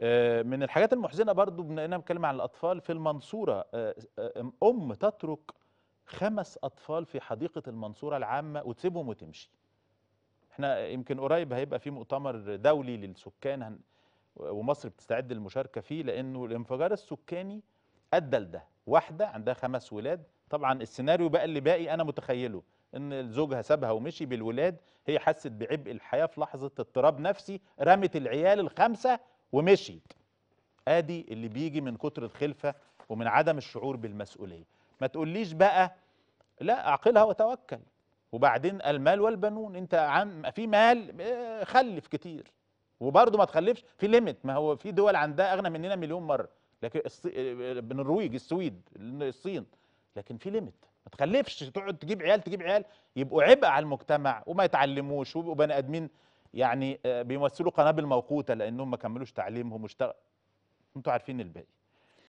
آه، من الحاجات المحزنه برضو بما اننا بنتكلم عن الاطفال في المنصوره آه، آه، ام تترك خمس اطفال في حديقه المنصوره العامه وتسيبهم وتمشي احنا يمكن قريب هيبقى في مؤتمر دولي للسكان ومصر بتستعد للمشاركه فيه لانه الانفجار السكاني ادى لده واحده عندها خمس ولاد طبعا السيناريو بقى اللي باقي انا متخيله ان زوجها سابها ومشي بالولاد هي حست بعبء الحياه في لحظه اضطراب نفسي رمت العيال الخمسه ومشيت ادي اللي بيجي من كتر الخلفه ومن عدم الشعور بالمسؤوليه ما تقوليش بقى لا اعقلها وتوكل وبعدين المال والبنون انت عم في مال آه، خلف كتير وبرضه ما تخلفش في ليميت ما هو في دول عندها اغنى مننا مليون مره لكن النرويج آه، السويد الصين لكن في ليميت ما تخلفش تقعد تجيب عيال تجيب عيال يبقوا عبء على المجتمع وما يتعلموش ويبقوا بني ادمين يعني آه، بيمثلوا قنابل موقوته لانهم ما كملوش تعليمهم واشتغلوا انتوا عارفين الباقي